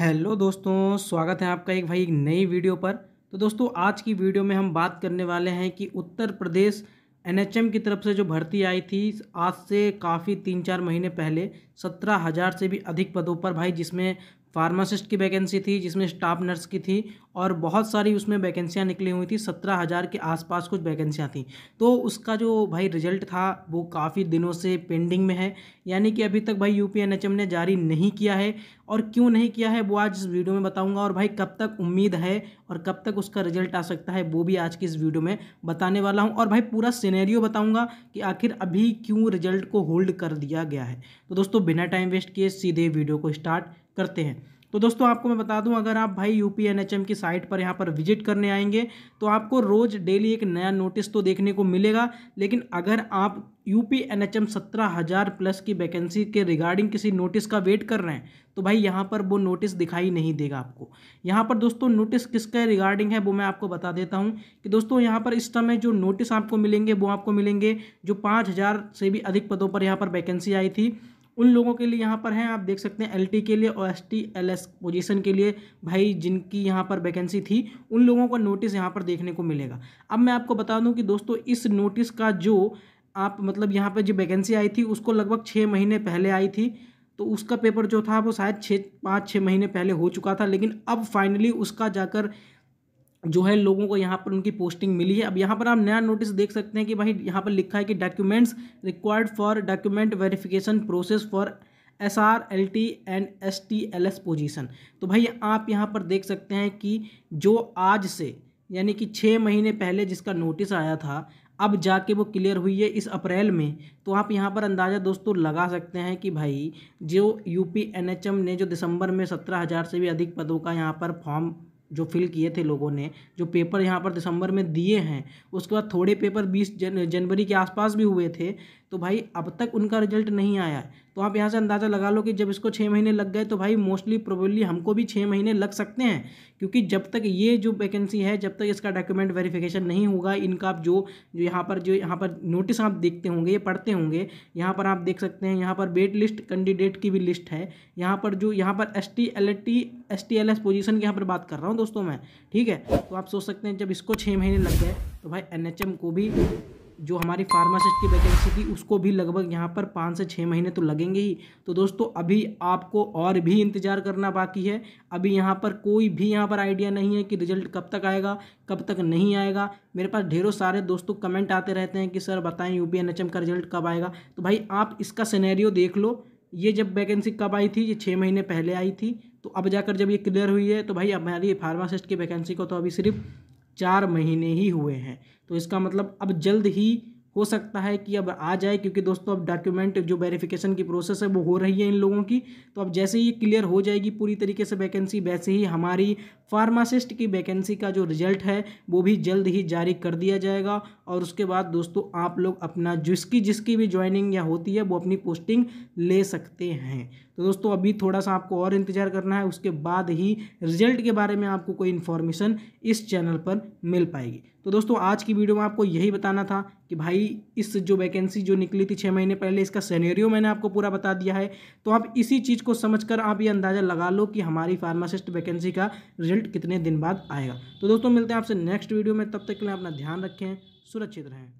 hello दोस्तों स्वागत है आपका एक भाई एक नई वीडियो पर तो दोस्तों आज की वीडियो में हम बात करने वाले हैं कि उत्तर प्रदेश एनएचएम की तरफ से जो भर्ती आई थी आज से काफ़ी तीन चार महीने पहले सत्रह हज़ार से भी अधिक पदों पर भाई जिसमें फार्मासिस्ट की वैकेंसी थी जिसमें स्टाफ नर्स की थी और बहुत सारी उसमें वैकेंसियाँ निकली हुई थी सत्रह हज़ार के आसपास कुछ वैकेंसियाँ थी तो उसका जो भाई रिजल्ट था वो काफ़ी दिनों से पेंडिंग में है यानी कि अभी तक भाई यू ने जारी नहीं किया है और क्यों नहीं किया है वो आज इस वीडियो में बताऊँगा और भाई कब तक उम्मीद है और कब तक उसका रिजल्ट आ सकता है वो भी आज की इस वीडियो में बताने वाला हूँ और भाई पूरा सीनेरियो बताऊँगा कि आखिर अभी क्यों रिजल्ट को होल्ड कर दिया गया है तो दोस्तों बिना टाइम वेस्ट किए सीधे वीडियो को स्टार्ट करते हैं तो दोस्तों आपको मैं बता दूं अगर आप भाई U P N H M की साइट पर यहाँ पर विजिट करने आएंगे तो आपको रोज़ डेली एक नया नोटिस तो देखने को मिलेगा लेकिन अगर आप यू पी एन एच सत्रह हज़ार प्लस की वैकेंसी के रिगार्डिंग किसी नोटिस का वेट कर रहे हैं तो भाई यहाँ पर वो नोटिस दिखाई नहीं देगा आपको यहाँ पर दोस्तों नोटिस किसका रिगार्डिंग है वो मैं आपको बता देता हूँ कि दोस्तों यहाँ पर इस समय जो नोटिस आपको मिलेंगे वो आपको मिलेंगे जो पाँच हज़ार से भी अधिक पदों पर यहाँ पर वैकेंसी आई थी उन लोगों के लिए यहाँ पर हैं आप देख सकते हैं एलटी के लिए और एस टी पोजीशन के लिए भाई जिनकी यहाँ पर वैकेंसी थी उन लोगों का नोटिस यहाँ पर देखने को मिलेगा अब मैं आपको बता दूँ कि दोस्तों इस नोटिस का जो आप मतलब यहाँ पर जो वैकेंसी आई थी उसको लगभग छः महीने पहले आई थी तो उसका पेपर जो था वो शायद छः पाँच छः महीने पहले हो चुका था लेकिन अब फाइनली उसका जाकर जो है लोगों को यहाँ पर उनकी पोस्टिंग मिली है अब यहाँ पर आप नया नोटिस देख सकते हैं कि भाई यहाँ पर लिखा है कि documents required for document verification process for S R L T and S T L S position तो भाई आप यहाँ पर देख सकते हैं कि जो आज से यानी कि छः महीने पहले जिसका नोटिस आया था अब जाके वो क्लियर हुई है इस अप्रैल में तो आप यहाँ पर अंदाज़ा दोस्तों लगा सकते हैं कि भाई जो यूपी एनएचएम ने जो दिसंबर में सत्रह हज़ार से भी अधिक पदों का यहाँ पर फॉर्म जो फिल किए थे लोगों ने जो पेपर यहाँ पर दिसंबर में दिए हैं उसके बाद थोड़े पेपर बीस जन जनवरी के आसपास भी हुए थे तो भाई अब तक उनका रिजल्ट नहीं आया तो आप यहाँ से अंदाज़ा लगा लो कि जब इसको छः महीने लग गए तो भाई मोस्टली प्रोबेबली हमको भी छः महीने लग सकते हैं क्योंकि जब तक ये जो वैकेंसी है जब तक इसका डॉक्यूमेंट वेरिफिकेशन नहीं होगा इनका आप जो जो यहाँ पर जो यहाँ पर नोटिस आप देखते होंगे ये पढ़ते होंगे यहाँ पर आप देख सकते हैं यहाँ पर वेट लिस्ट कैंडिडेट की भी लिस्ट है यहाँ पर जो यहाँ पर S T L T S T L S position की यहाँ पर बात कर रहा हूँ दोस्तों मैं ठीक है तो आप सोच सकते हैं जब इसको छः महीने लग गए तो भाई एन एच एम को भी जो हमारी फार्मासिस्ट की वैकेंसी थी उसको भी लगभग यहाँ पर पाँच से छः महीने तो लगेंगे ही तो दोस्तों अभी आपको और भी इंतज़ार करना बाकी है अभी यहाँ पर कोई भी यहाँ पर आइडिया नहीं है कि रिजल्ट कब तक आएगा कब तक नहीं आएगा मेरे पास ढेरों सारे दोस्तों कमेंट आते रहते हैं कि सर बताएं यू पी का रिजल्ट कब आएगा तो भाई आप इसका सिनेरियो देख लो ये जब वैकेंसी कब आई थी ये छः महीने पहले आई थी तो अब जाकर जब ये क्लियर हुई है तो भाई अब हमारी फार्मासिस्ट की वैकेंसी को तो अभी सिर्फ चार महीने ही हुए हैं तो इसका मतलब अब जल्द ही हो सकता है कि अब आ जाए क्योंकि दोस्तों अब डॉक्यूमेंट जो वेरिफिकेशन की प्रोसेस है वो हो रही है इन लोगों की तो अब जैसे ये क्लियर हो जाएगी पूरी तरीके से वैकेंसी वैसे ही हमारी फार्मासिस्ट की वैकेंसी का जो रिजल्ट है वो भी जल्द ही जारी कर दिया जाएगा और उसके बाद दोस्तों आप लोग अपना जिसकी जिसकी भी ज्वाइनिंग या होती है वो अपनी पोस्टिंग ले सकते हैं तो दोस्तों अभी थोड़ा सा आपको और इंतज़ार करना है उसके बाद ही रिजल्ट के बारे में आपको कोई इन्फॉर्मेशन इस चैनल पर मिल पाएगी तो दोस्तों आज की वीडियो में आपको यही बताना था कि भाई इस जो वैकेंसी जो निकली थी छः महीने पहले इसका सैनेरियो मैंने आपको पूरा बता दिया है तो आप इसी चीज़ को समझ आप ये अंदाज़ा लगा लो कि हमारी फार्मासिस्ट वैकेंसी का रिजल्ट कितने दिन बाद आएगा तो दोस्तों मिलते हैं आपसे नेक्स्ट वीडियो में तब तक के लिए अपना ध्यान रखें सुरक्षित रहें